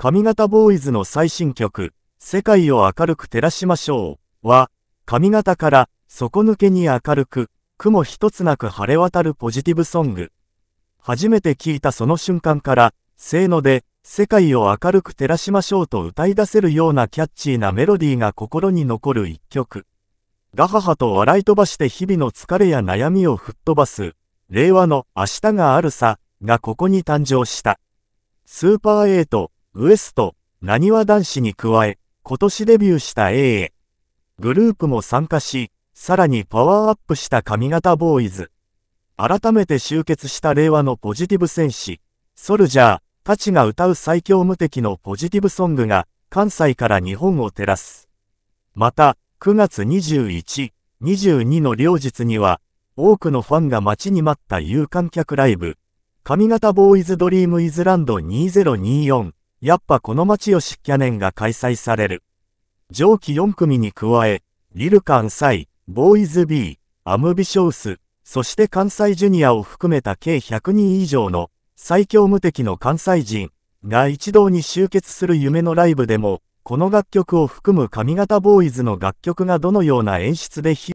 上方ボーイズの最新曲、世界を明るく照らしましょうは、上方から底抜けに明るく、雲一つなく晴れ渡るポジティブソング。初めて聞いたその瞬間から、せーので、世界を明るく照らしましょうと歌い出せるようなキャッチーなメロディーが心に残る一曲。ガハハと笑い飛ばして日々の疲れや悩みを吹っ飛ばす、令和の明日があるさ、がここに誕生した。スーパー8、ウエスト、なにわ男子に加え、今年デビューした AA。グループも参加し、さらにパワーアップした髪型ボーイズ。改めて集結した令和のポジティブ戦士、ソルジャーたちが歌う最強無敵のポジティブソングが、関西から日本を照らす。また、9月21、22の両日には、多くのファンが待ちに待った有観客ライブ、上方ボーイズドリームイズランド2024やっぱこの街よしきゃねんが開催される。上記4組に加え、リルカンサイ、ボーイズビー、アムビショウス、そして関西ジュニアを含めた計100人以上の最強無敵の関西人が一堂に集結する夢のライブでも、この楽曲を含む上方ボーイズの楽曲がどのような演出で披